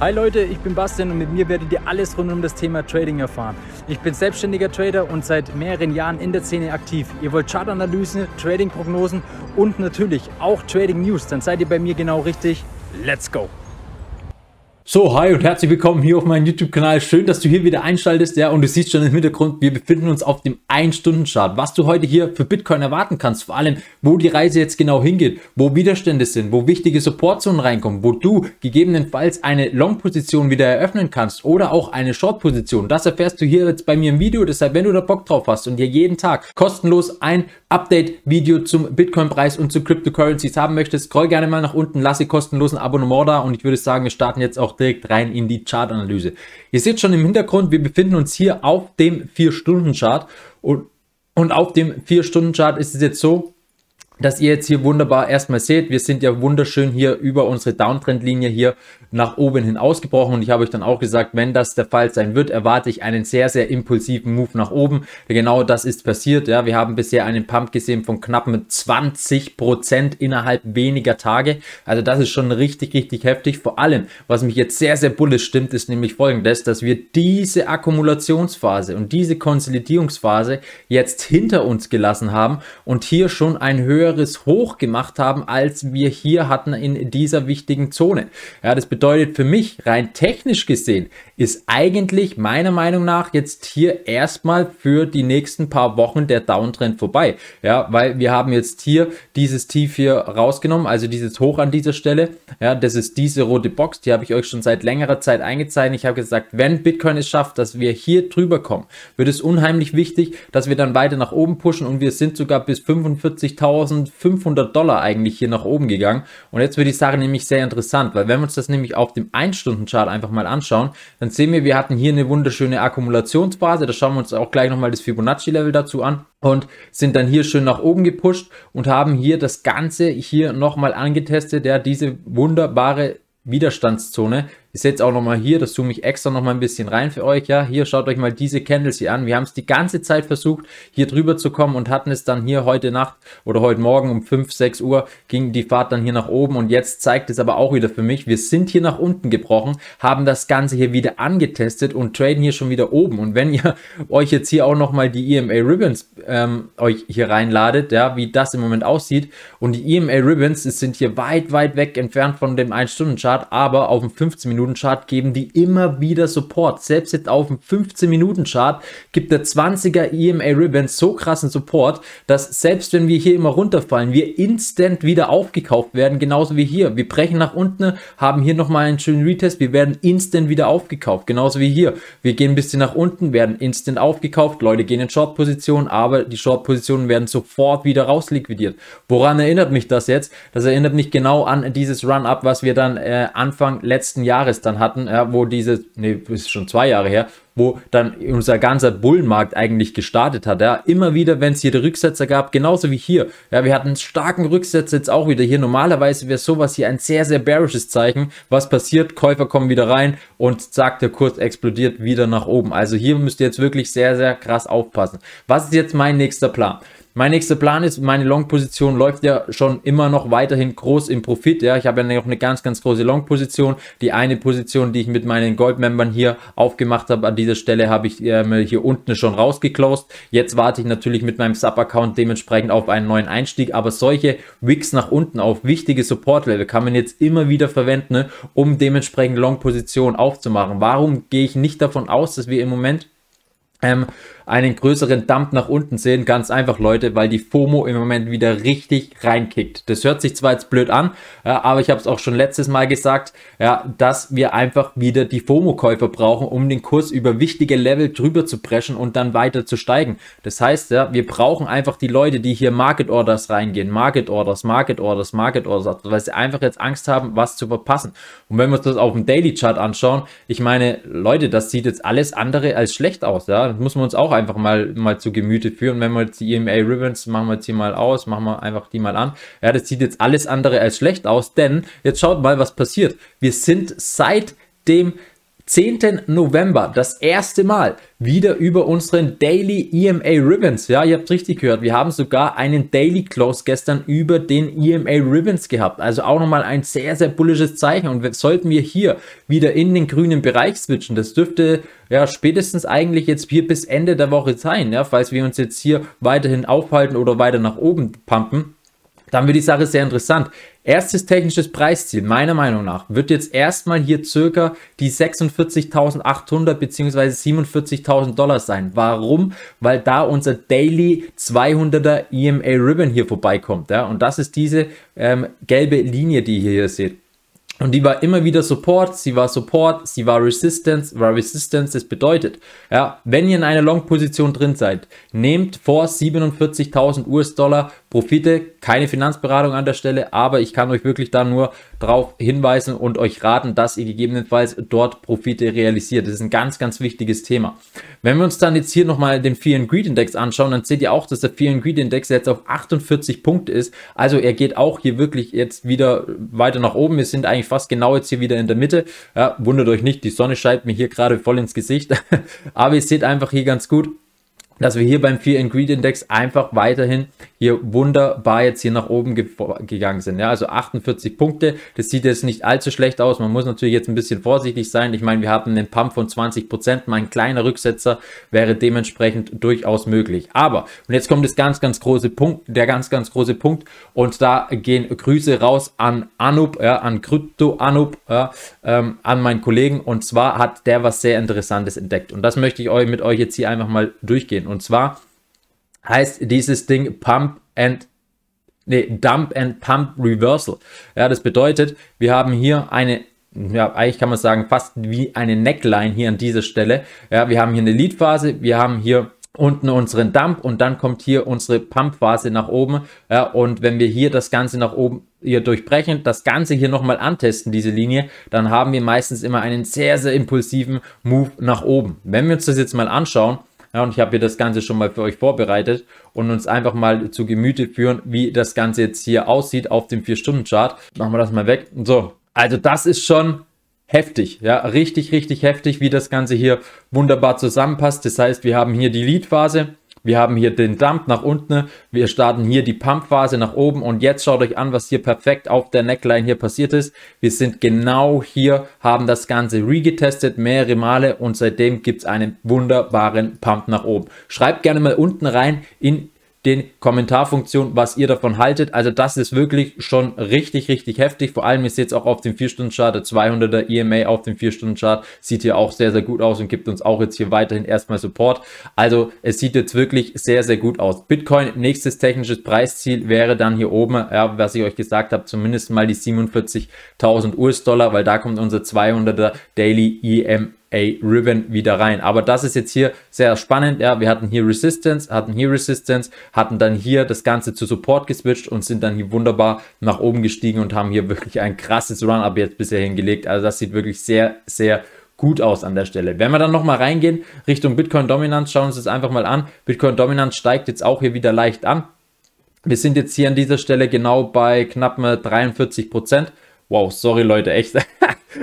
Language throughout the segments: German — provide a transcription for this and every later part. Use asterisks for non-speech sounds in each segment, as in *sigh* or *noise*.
Hi Leute, ich bin Bastian und mit mir werdet ihr alles rund um das Thema Trading erfahren. Ich bin selbstständiger Trader und seit mehreren Jahren in der Szene aktiv. Ihr wollt Chartanalysen, Tradingprognosen und natürlich auch Trading-News, dann seid ihr bei mir genau richtig. Let's go! So, hi und herzlich willkommen hier auf meinem YouTube-Kanal. Schön, dass du hier wieder einschaltest. Ja, und du siehst schon im Hintergrund, wir befinden uns auf dem 1-Stunden-Chart. Was du heute hier für Bitcoin erwarten kannst, vor allem, wo die Reise jetzt genau hingeht, wo Widerstände sind, wo wichtige Supportzonen reinkommen, wo du gegebenenfalls eine Long-Position wieder eröffnen kannst oder auch eine Short-Position. Das erfährst du hier jetzt bei mir im Video. Deshalb, wenn du da Bock drauf hast und dir jeden Tag kostenlos ein Update-Video zum Bitcoin-Preis und zu Cryptocurrencies haben möchtest, scroll gerne mal nach unten, lasse kostenlosen Abonnement da und ich würde sagen, wir starten jetzt auch direkt rein in die Chart-Analyse. Ihr seht schon im Hintergrund, wir befinden uns hier auf dem 4-Stunden-Chart und, und auf dem 4-Stunden-Chart ist es jetzt so, dass ihr jetzt hier wunderbar erstmal seht, wir sind ja wunderschön hier über unsere Downtrendlinie hier nach oben hin ausgebrochen und ich habe euch dann auch gesagt, wenn das der Fall sein wird, erwarte ich einen sehr, sehr impulsiven Move nach oben. Genau das ist passiert. Ja, wir haben bisher einen Pump gesehen von knappen 20 Prozent innerhalb weniger Tage. Also das ist schon richtig, richtig heftig. Vor allem, was mich jetzt sehr, sehr bullisch stimmt, ist nämlich folgendes, dass wir diese Akkumulationsphase und diese Konsolidierungsphase jetzt hinter uns gelassen haben und hier schon ein höheres höheres Hoch gemacht haben, als wir hier hatten in dieser wichtigen Zone. Ja, das bedeutet für mich rein technisch gesehen ist eigentlich meiner Meinung nach jetzt hier erstmal für die nächsten paar Wochen der Downtrend vorbei. Ja, weil wir haben jetzt hier dieses Tief hier rausgenommen, also dieses Hoch an dieser Stelle. Ja, das ist diese rote Box, die habe ich euch schon seit längerer Zeit eingezeichnet. Ich habe gesagt, wenn Bitcoin es schafft, dass wir hier drüber kommen, wird es unheimlich wichtig, dass wir dann weiter nach oben pushen und wir sind sogar bis 45.500 Dollar eigentlich hier nach oben gegangen. Und jetzt wird die Sache nämlich sehr interessant, weil wenn wir uns das nämlich auf dem 1-Stunden-Chart einfach mal anschauen, dann dann sehen wir, wir hatten hier eine wunderschöne Akkumulationsphase. Da schauen wir uns auch gleich nochmal das Fibonacci-Level dazu an und sind dann hier schön nach oben gepusht und haben hier das Ganze hier nochmal angetestet. Ja, diese wunderbare Widerstandszone, ist jetzt auch nochmal hier, das zoome ich extra nochmal ein bisschen rein für euch, ja, hier schaut euch mal diese Candles hier an, wir haben es die ganze Zeit versucht, hier drüber zu kommen und hatten es dann hier heute Nacht oder heute Morgen um 5, 6 Uhr ging die Fahrt dann hier nach oben und jetzt zeigt es aber auch wieder für mich, wir sind hier nach unten gebrochen, haben das Ganze hier wieder angetestet und traden hier schon wieder oben und wenn ihr *laughs* euch jetzt hier auch nochmal die EMA Ribbons ähm, euch hier reinladet, ja, wie das im Moment aussieht und die EMA Ribbons sind hier weit, weit weg entfernt von dem 1-Stunden-Chart, aber auf dem 15 Minuten Minuten-Chart geben die immer wieder Support. Selbst jetzt auf dem 15-Minuten-Chart gibt der 20er EMA Ribbon so krassen Support, dass selbst wenn wir hier immer runterfallen, wir instant wieder aufgekauft werden, genauso wie hier. Wir brechen nach unten, haben hier nochmal einen schönen Retest, wir werden instant wieder aufgekauft, genauso wie hier. Wir gehen ein bisschen nach unten, werden instant aufgekauft, Leute gehen in Short-Positionen, aber die Short-Positionen werden sofort wieder rausliquidiert. Woran erinnert mich das jetzt? Das erinnert mich genau an dieses Run-Up, was wir dann äh, Anfang letzten Jahres Jahres dann hatten, ja, wo diese, nee, ist schon zwei Jahre her, wo dann unser ganzer Bullenmarkt eigentlich gestartet hat. Ja, immer wieder, wenn es hier Rücksetzer gab, genauso wie hier. Ja, wir hatten starken Rücksetzer jetzt auch wieder hier. Normalerweise wäre sowas hier ein sehr, sehr bearishes Zeichen. Was passiert? Käufer kommen wieder rein und sagt, der Kurs explodiert wieder nach oben. Also hier müsst ihr jetzt wirklich sehr, sehr krass aufpassen. Was ist jetzt mein nächster Plan? Mein nächster Plan ist, meine Long-Position läuft ja schon immer noch weiterhin groß im Profit. Ja, ich habe ja noch eine ganz, ganz große Long-Position. Die eine Position, die ich mit meinen Gold-Membern hier aufgemacht habe, an dieser Stelle habe ich ähm, hier unten schon rausgeclosed. Jetzt warte ich natürlich mit meinem Sub-Account dementsprechend auf einen neuen Einstieg. Aber solche Wicks nach unten auf wichtige Support-Level kann man jetzt immer wieder verwenden, ne, um dementsprechend long position aufzumachen. Warum gehe ich nicht davon aus, dass wir im Moment ähm, einen größeren Dump nach unten sehen. Ganz einfach, Leute, weil die FOMO im Moment wieder richtig reinkickt. Das hört sich zwar jetzt blöd an, äh, aber ich habe es auch schon letztes Mal gesagt, ja, dass wir einfach wieder die FOMO-Käufer brauchen, um den Kurs über wichtige Level drüber zu preschen und dann weiter zu steigen. Das heißt, ja, wir brauchen einfach die Leute, die hier Market Orders reingehen, Market Orders, Market Orders, Market Orders, weil sie einfach jetzt Angst haben, was zu verpassen. Und wenn wir uns das auf dem Daily Chart anschauen, ich meine, Leute, das sieht jetzt alles andere als schlecht aus. Ja? das muss man uns auch einfach mal, mal zu Gemüte führen. Wenn wir jetzt die EMA Ribbons, machen wir jetzt hier mal aus, machen wir einfach die mal an. Ja, das sieht jetzt alles andere als schlecht aus, denn jetzt schaut mal, was passiert. Wir sind seit dem 10. November das erste Mal wieder über unseren Daily EMA Ribbons. Ja, ihr habt richtig gehört, wir haben sogar einen Daily Close gestern über den EMA Ribbons gehabt. Also auch nochmal ein sehr, sehr bullisches Zeichen. Und sollten wir hier wieder in den grünen Bereich switchen, das dürfte ja spätestens eigentlich jetzt hier bis Ende der Woche sein, ja, falls wir uns jetzt hier weiterhin aufhalten oder weiter nach oben pumpen dann wird die Sache sehr interessant. Erstes technisches Preisziel, meiner Meinung nach, wird jetzt erstmal hier circa die 46.800 bzw. 47.000 Dollar sein. Warum? Weil da unser Daily 200er EMA Ribbon hier vorbeikommt. Ja? Und das ist diese ähm, gelbe Linie, die ihr hier seht. Und die war immer wieder Support, sie war Support, sie war Resistance, war Resistance, das bedeutet, ja, wenn ihr in einer Long-Position drin seid, nehmt vor 47.000 US-Dollar Profite, keine Finanzberatung an der Stelle, aber ich kann euch wirklich da nur darauf hinweisen und euch raten, dass ihr gegebenenfalls dort Profite realisiert. Das ist ein ganz, ganz wichtiges Thema. Wenn wir uns dann jetzt hier nochmal den Fear and Greed Index anschauen, dann seht ihr auch, dass der Fear and Greed Index jetzt auf 48 Punkte ist. Also er geht auch hier wirklich jetzt wieder weiter nach oben. Wir sind eigentlich fast genau jetzt hier wieder in der Mitte. Ja, wundert euch nicht, die Sonne scheint mir hier gerade voll ins Gesicht. *laughs* Aber ihr seht einfach hier ganz gut, dass wir hier beim Fear and Greed index einfach weiterhin hier wunderbar jetzt hier nach oben ge gegangen sind. Ja, also 48 Punkte, das sieht jetzt nicht allzu schlecht aus. Man muss natürlich jetzt ein bisschen vorsichtig sein. Ich meine, wir hatten einen Pump von 20%, Prozent. mein kleiner Rücksetzer wäre dementsprechend durchaus möglich. Aber, und jetzt kommt das ganz, ganz große Punkt, der ganz, ganz große Punkt und da gehen Grüße raus an Anub, ja, an Krypto Anub, ja, ähm, an meinen Kollegen und zwar hat der was sehr Interessantes entdeckt und das möchte ich euch mit euch jetzt hier einfach mal durchgehen. Und zwar heißt dieses Ding Pump and nee, Dump and Pump Reversal. Ja, das bedeutet, wir haben hier eine ja, eigentlich kann man sagen, fast wie eine Neckline hier an dieser Stelle. Ja, wir haben hier eine Lead-Phase, wir haben hier unten unseren Dump und dann kommt hier unsere Pump-Phase nach oben. Ja, und wenn wir hier das Ganze nach oben hier durchbrechen, das Ganze hier nochmal antesten, diese Linie, dann haben wir meistens immer einen sehr, sehr impulsiven Move nach oben. Wenn wir uns das jetzt mal anschauen, ja, und ich habe hier das Ganze schon mal für euch vorbereitet und uns einfach mal zu Gemüte führen, wie das Ganze jetzt hier aussieht auf dem 4-Stunden-Chart. Machen wir das mal weg. So, also das ist schon heftig, ja, richtig, richtig heftig, wie das Ganze hier wunderbar zusammenpasst. Das heißt, wir haben hier die Lead-Phase, wir haben hier den Dump nach unten, wir starten hier die Pumpphase nach oben und jetzt schaut euch an, was hier perfekt auf der Neckline hier passiert ist. Wir sind genau hier, haben das Ganze regetestet mehrere Male und seitdem gibt es einen wunderbaren Pump nach oben. Schreibt gerne mal unten rein in den Kommentarfunktion, was ihr davon haltet. Also das ist wirklich schon richtig, richtig heftig. Vor allem, ist jetzt auch auf dem 4-Stunden-Chart, der 200er EMA auf dem 4-Stunden-Chart sieht hier auch sehr, sehr gut aus und gibt uns auch jetzt hier weiterhin erstmal Support. Also es sieht jetzt wirklich sehr, sehr gut aus. Bitcoin, nächstes technisches Preisziel wäre dann hier oben, ja, was ich euch gesagt habe, zumindest mal die 47.000 US-Dollar, weil da kommt unser 200er Daily EMA A-Ribbon wieder rein. Aber das ist jetzt hier sehr spannend. Ja, wir hatten hier Resistance, hatten hier Resistance, hatten dann hier das Ganze zu Support geswitcht und sind dann hier wunderbar nach oben gestiegen und haben hier wirklich ein krasses Run-Up jetzt bisher hingelegt. Also das sieht wirklich sehr, sehr gut aus an der Stelle. Wenn wir dann nochmal reingehen Richtung Bitcoin Dominanz, schauen wir uns das einfach mal an. Bitcoin Dominanz steigt jetzt auch hier wieder leicht an. Wir sind jetzt hier an dieser Stelle genau bei knapp 43 Prozent. Wow, sorry Leute, echt. *laughs*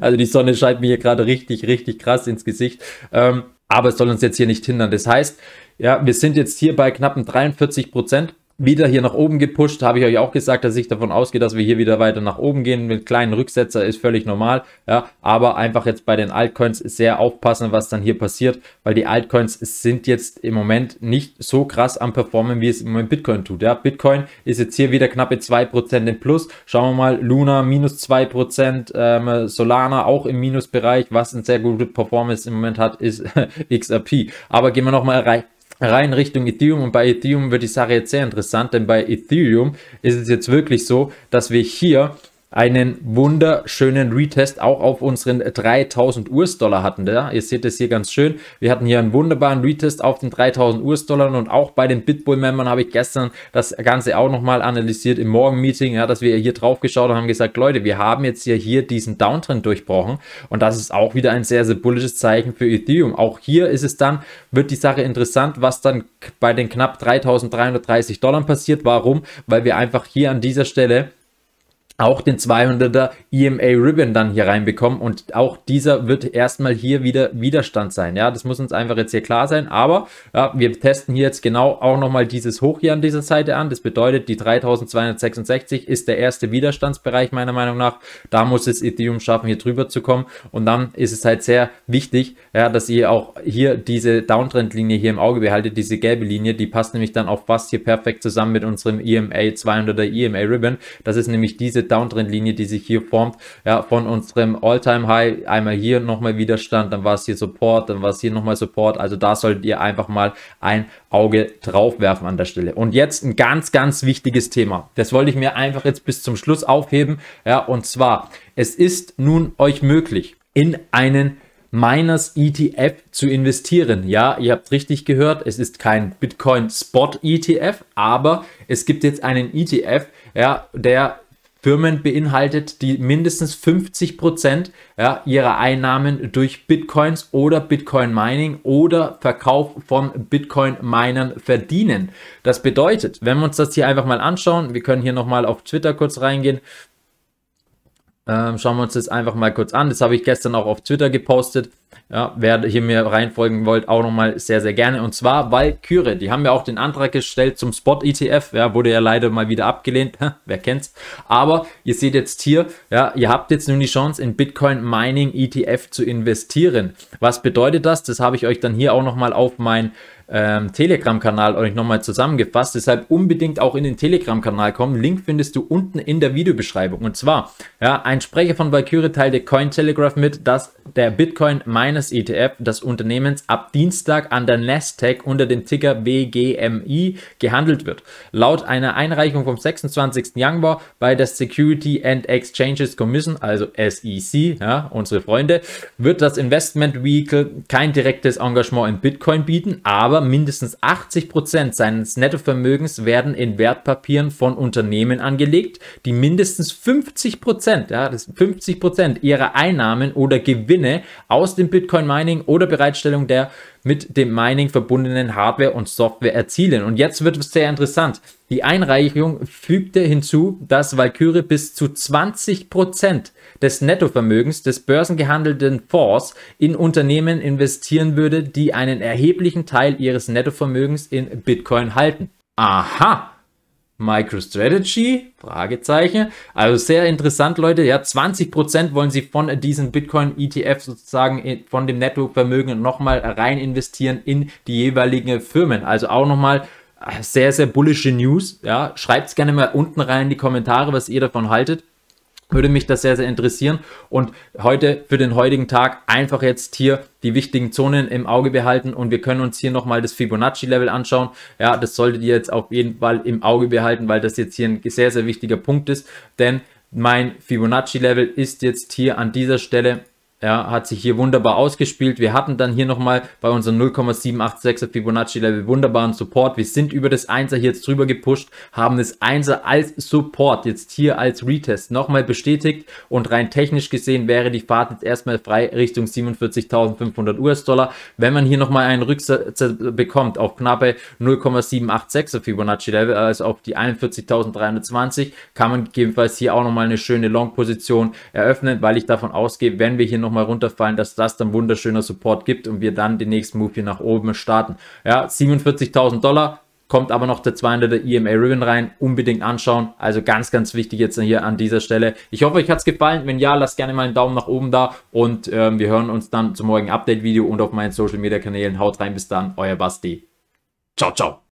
Also die Sonne scheint mir hier gerade richtig, richtig krass ins Gesicht. Ähm, aber es soll uns jetzt hier nicht hindern. Das heißt, ja, wir sind jetzt hier bei knappen 43 Prozent wieder hier nach oben gepusht. Habe ich euch auch gesagt, dass ich davon ausgehe, dass wir hier wieder weiter nach oben gehen. Mit kleinen Rücksetzer ist völlig normal. Ja, aber einfach jetzt bei den Altcoins sehr aufpassen, was dann hier passiert, weil die Altcoins sind jetzt im Moment nicht so krass am Performen, wie es im Moment Bitcoin tut. Ja, Bitcoin ist jetzt hier wieder knappe 2% im Plus. Schauen wir mal, Luna minus 2%, ähm, Solana auch im Minusbereich, was eine sehr gute Performance im Moment hat, ist *laughs* XRP. Aber gehen wir nochmal rein rein Richtung Ethereum und bei Ethereum wird die Sache jetzt sehr interessant, denn bei Ethereum ist es jetzt wirklich so, dass wir hier einen wunderschönen Retest auch auf unseren 3000 US-Dollar hatten. Ja? Ihr seht es hier ganz schön. Wir hatten hier einen wunderbaren Retest auf den 3000 US-Dollar und auch bei den Bitbull-Membern habe ich gestern das Ganze auch nochmal analysiert im Morgen-Meeting, ja, dass wir hier drauf geschaut und haben gesagt, Leute, wir haben jetzt hier, hier diesen Downtrend durchbrochen und das ist auch wieder ein sehr, sehr bullisches Zeichen für Ethereum. Auch hier ist es dann, wird die Sache interessant, was dann bei den knapp 3330 Dollar passiert. Warum? Weil wir einfach hier an dieser Stelle auch den 200er EMA Ribbon dann hier reinbekommen und auch dieser wird erstmal hier wieder Widerstand sein. Ja, das muss uns einfach jetzt hier klar sein, aber ja, wir testen hier jetzt genau auch nochmal dieses Hoch hier an dieser Seite an. Das bedeutet, die 3266 ist der erste Widerstandsbereich meiner Meinung nach. Da muss es Ethereum schaffen, hier drüber zu kommen und dann ist es halt sehr wichtig, ja, dass ihr auch hier diese Downtrendlinie hier im Auge behaltet, diese gelbe Linie, die passt nämlich dann auch fast hier perfekt zusammen mit unserem EMA 200er EMA Ribbon. Das ist nämlich diese Downtrendlinie, die sich hier formt, ja, von unserem Alltime high einmal hier nochmal Widerstand, dann war es hier Support, dann war es hier nochmal Support. Also da solltet ihr einfach mal ein Auge drauf werfen an der Stelle. Und jetzt ein ganz, ganz wichtiges Thema. Das wollte ich mir einfach jetzt bis zum Schluss aufheben. Ja, und zwar, es ist nun euch möglich, in einen Miners ETF zu investieren. Ja, ihr habt richtig gehört, es ist kein Bitcoin Spot ETF, aber es gibt jetzt einen ETF, ja, der Firmen beinhaltet, die mindestens 50% Prozent ja, ihrer Einnahmen durch Bitcoins oder Bitcoin Mining oder Verkauf von Bitcoin Minern verdienen. Das bedeutet, wenn wir uns das hier einfach mal anschauen, wir können hier nochmal auf Twitter kurz reingehen, ähm, schauen wir uns das einfach mal kurz an. Das habe ich gestern auch auf Twitter gepostet. Ja, wer hier mir reinfolgen wollt, auch nochmal sehr, sehr gerne. Und zwar Valkyrie. Die haben ja auch den Antrag gestellt zum Spot-ETF. Ja, wurde ja leider mal wieder abgelehnt. *laughs* wer kennt's? Aber ihr seht jetzt hier, ja, ihr habt jetzt nun die Chance, in Bitcoin Mining ETF zu investieren. Was bedeutet das? Das habe ich euch dann hier auch nochmal auf mein ähm, Telegram-Kanal euch nochmal zusammengefasst. Deshalb unbedingt auch in den Telegram-Kanal kommen. Link findest du unten in der Videobeschreibung. Und zwar, ja, ein Sprecher von Valkyrie teilte Cointelegraph mit, dass der Bitcoin Mining allgemeines ETF des Unternehmens ab Dienstag an der Nasdaq unter dem Ticker BGMI gehandelt wird. Laut einer Einreichung vom 26. Januar bei der Security and Exchanges Commission, also SEC, ja, unsere Freunde, wird das Investment Vehicle kein direktes Engagement in Bitcoin bieten, aber mindestens 80% seines Nettovermögens werden in Wertpapieren von Unternehmen angelegt, die mindestens 50%, ja, das 50% ihrer Einnahmen oder Gewinne aus dem Bitcoin Mining oder Bereitstellung der mit dem Mining verbundenen Hardware und Software erzielen. Und jetzt wird es sehr interessant. Die Einreichung fügte hinzu, dass Valkyrie bis zu 20% des Nettovermögens des börsengehandelten Fonds in Unternehmen investieren würde, die einen erheblichen Teil ihres Nettovermögens in Bitcoin halten. Aha! MicroStrategy? Fragezeichen. Also sehr interessant, Leute. Ja, 20% wollen sie von diesen Bitcoin-ETF sozusagen von dem Nettovermögen nochmal rein investieren in die jeweiligen Firmen. Also auch nochmal äh, sehr, sehr bullische News. Ja, schreibt es gerne mal unten rein in die Kommentare, was ihr davon haltet würde mich das sehr, sehr interessieren. Und heute, für den heutigen Tag, einfach jetzt hier die wichtigen Zonen im Auge behalten und wir können uns hier nochmal das Fibonacci-Level anschauen. Ja, das solltet ihr jetzt auf jeden Fall im Auge behalten, weil das jetzt hier ein sehr, sehr wichtiger Punkt ist, denn mein Fibonacci-Level ist jetzt hier an dieser Stelle ja, hat sich hier wunderbar ausgespielt. Wir hatten dann hier nochmal bei unserem 0,786er Fibonacci Level wunderbaren Support. Wir sind über das 1er hier jetzt drüber gepusht, haben das 1er als Support jetzt hier als Retest nochmal bestätigt und rein technisch gesehen wäre die Fahrt jetzt erstmal frei Richtung 47.500 US-Dollar. Wenn man hier nochmal einen Rücksatz bekommt auf knappe 0,786er Fibonacci Level, also auf die 41.320, kann man gegebenenfalls hier auch nochmal eine schöne Long-Position eröffnen, weil ich davon ausgehe, wenn wir hier noch nochmal runterfallen, dass das dann wunderschöner Support gibt und wir dann den nächsten Move hier nach oben starten. Ja, 47.000 Dollar, kommt aber noch der 200er EMA Ribbon rein, unbedingt anschauen, also ganz, ganz wichtig jetzt hier an dieser Stelle. Ich hoffe, euch hat es gefallen, wenn ja, lasst gerne mal einen Daumen nach oben da und ähm, wir hören uns dann zum morgigen Update-Video und auf meinen Social-Media-Kanälen. Haut rein, bis dann, euer Basti. Ciao, ciao.